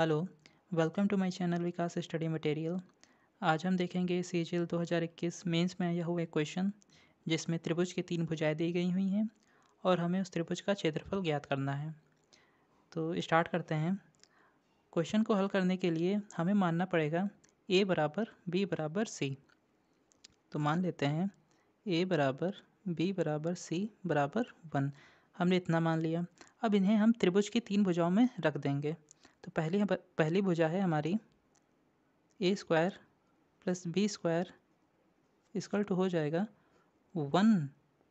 hello welcome to my channel Vikas study material आज हम देखेंगे सी जी एल दो हज़ार इक्कीस मेन्स में आया हुआ एक क्वेश्चन जिसमें त्रिभुज की तीन भुजाएं दी गई हुई हैं और हमें उस त्रिभुज का क्षेत्रफल ज्ञात करना है तो स्टार्ट करते हैं क्वेश्चन को हल करने के लिए हमें मानना पड़ेगा ए बराबर बी बराबर सी तो मान लेते हैं ए बराबर बी बराबर सी बराबर वन हमने इतना मान लिया अब इन्हें हम त्रिभुज की तीन भुजाओं में रख देंगे तो पहली पहली भुजा है हमारी A square plus B square equal to हो जाएगा one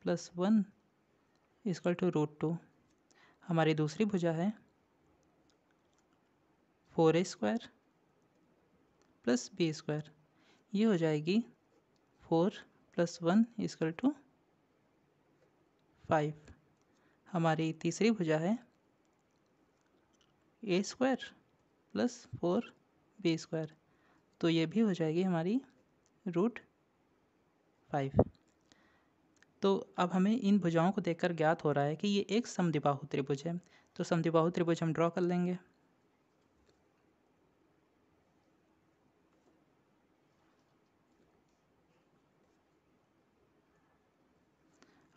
plus one equal to root two हमारी दूसरी भुजा है four A square plus B square ये हो जाएगी four plus one equal to five हमारी तीसरी भुजा है A square plus four B square तो ये भी हो जाएगी हमारी रूट फाइव तो अब हमें इन भुजाओं को देखकर ज्ञात हो रहा है कि ये एक समदिबाहु त्रिभुज है तो समदिबाहु त्रिभुज हम ड्रॉ कर लेंगे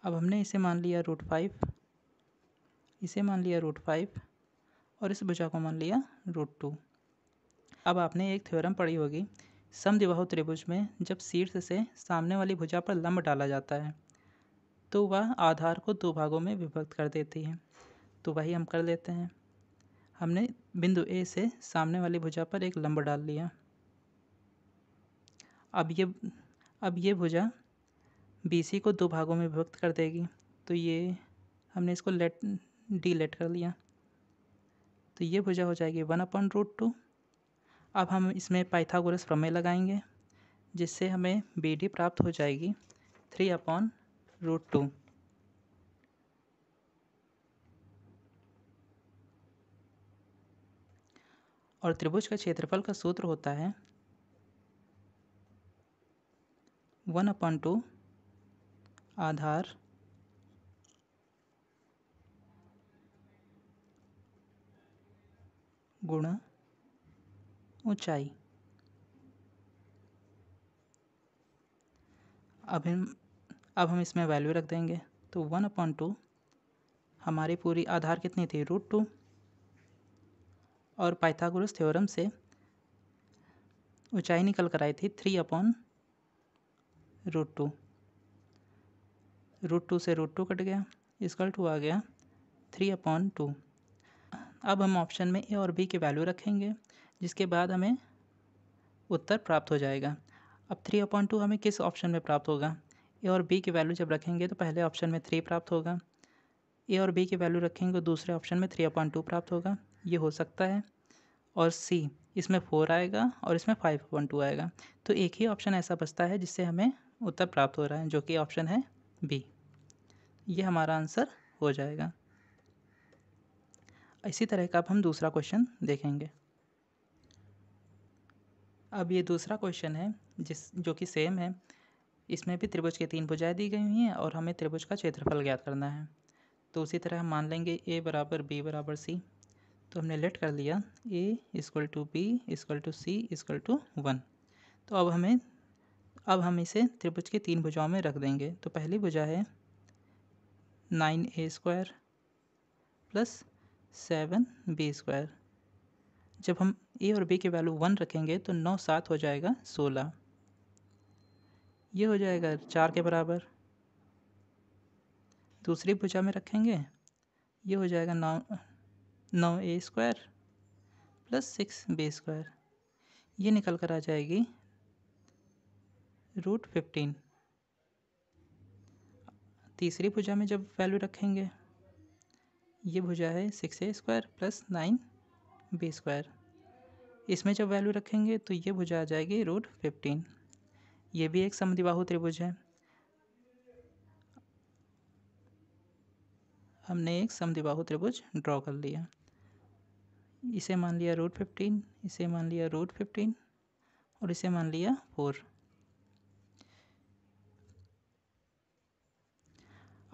अब हमने इसे मान लिया रूट फाइव इसे मान लिया रूट फाइव और इस भुजा को मान लिया रूट टू अब आपने एक थ्योरम पढ़ी होगी समद्विबाहु त्रिभुज में जब शीर्ष से सामने वाली भुजा पर लंब डाला जाता है तो वह आधार को दो भागों में विभक्त कर देती है तो वही हम कर लेते हैं हमने बिंदु ए से सामने वाली भुजा पर एक लंब डाल लिया अब ये अब ये भुजा बी सी को दो भागों में विभक्त कर देगी तो ये हमने इसको लेट डी लेट कर लिया तो ये भुजा हो जाएगी वन अपन रूट टू अब हम इसमें पाइथागोरस प्रमेय लगाएंगे जिससे हमें बी डी प्राप्त हो जाएगी थ्री अपॉन रूट टू और त्रिभुज का क्षेत्रफल का सूत्र होता है वन अपॉन टू आधार गुणा ऊंचाई अब हम अब हम इसमें वैल्यू रख देंगे तो वन अपॉन टू हमारी पूरी आधार कितनी थी रूट टू और पाइथागोरस थ्योरम से ऊंचाई निकल कर आई थी three upon root two root two से रूट टू कट गया इसकल टू आ गया थ्री अपॉन टू अब हम ऑप्शन में ए और बी की वैल्यू रखेंगे जिसके बाद हमें उत्तर प्राप्त हो जाएगा अब थ्री अपॉइंट टू हमें किस ऑप्शन में प्राप्त होगा ए और बी की वैल्यू जब रखेंगे तो पहले ऑप्शन में थ्री प्राप्त होगा ए और बी की वैल्यू रखेंगे तो दूसरे ऑप्शन में थ्री अपॉइंट टू प्राप्त होगा ये हो सकता है और सी इसमें फोर आएगा और इसमें फाइव अपॉइंट टू आएगा तो एक ही ऑप्शन ऐसा बचता है जिससे हमें उत्तर प्राप्त हो रहा है जो कि ऑप्शन है बी ये हमारा आंसर हो जाएगा इसी तरह का अब हम दूसरा क्वेश्चन देखेंगे अब ये दूसरा क्वेश्चन है जिस जो कि सेम है इसमें भी त्रिभुज की तीन भुजाएं दी गई हुई हैं और हमें त्रिभुज का क्षेत्रफल ज्ञात करना है तो उसी तरह हम मान लेंगे ए बराबर बी बराबर सी तो हमने लेट कर लिया A equal to B equal to C equal to one तो अब हमें अब हम इसे त्रिभुज की तीन भुजाओं में रख देंगे तो पहली भुजा है nine A square plus seven B square जब हम ए और बी के वैल्यू वन रखेंगे तो नौ सात हो जाएगा सोलह ये हो जाएगा चार के बराबर दूसरी भुजा में रखेंगे ये हो जाएगा नौ नौ A square plus six B square ये निकल कर आ जाएगी रूट फिफ्टीन तीसरी भुजा में जब वैल्यू रखेंगे ये भुजा है six A square plus nine B square इसमें जब वैल्यू रखेंगे तो ये भुजा आ जाएगी रूट फिफ्टीन ये भी एक समद्विबाहु त्रिभुज है हमने एक समद्विबाहु त्रिभुज ड्रॉ कर लिया इसे मान लिया रूट फिफ्टीन इसे मान लिया रूट फिफ्टीन और इसे मान लिया फोर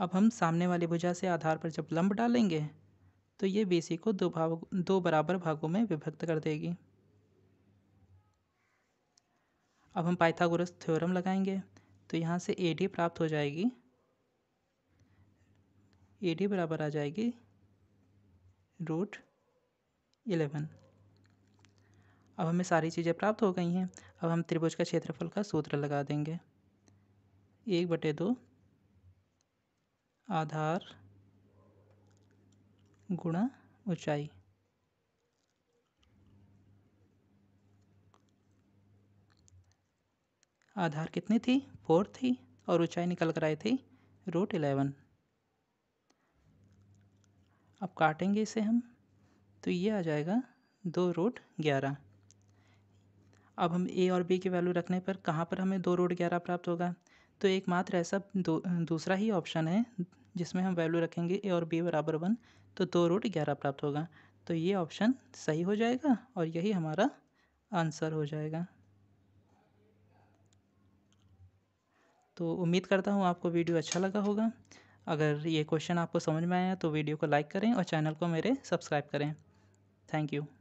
अब हम सामने वाली भुजा से आधार पर जब लंब डालेंगे तो ये बी सी को दो भाग दो बराबर भागों में विभक्त कर देगी अब हम पाइथागोरस थ्योरम लगाएंगे तो यहाँ से ए डी प्राप्त हो जाएगी ए डी बराबर आ जाएगी रूट इलेवन अब हमें सारी चीज़ें प्राप्त हो गई हैं अब हम त्रिभुज का क्षेत्रफल का सूत्र लगा देंगे एक बटे दो आधार गुणा ऊंचाई आधार कितनी थी फोर थी और ऊंचाई निकल कर आई थी रूट इलेवन अब काटेंगे इसे हम तो ये आ जाएगा दो रूट ग्यारह अब हम ए और बी की वैल्यू रखने पर कहाँ पर हमें दो रूट ग्यारह प्राप्त होगा तो एकमात्र ऐसा दो दूसरा ही ऑप्शन है जिसमें हम वैल्यू रखेंगे ए और बी बराबर वन तो दो रूट ग्यारह प्राप्त होगा तो ये ऑप्शन सही हो जाएगा और यही हमारा आंसर हो जाएगा तो उम्मीद करता हूँ आपको वीडियो अच्छा लगा होगा अगर ये क्वेश्चन आपको समझ में आया तो वीडियो को लाइक करें और चैनल को मेरे सब्सक्राइब करें थैंक यू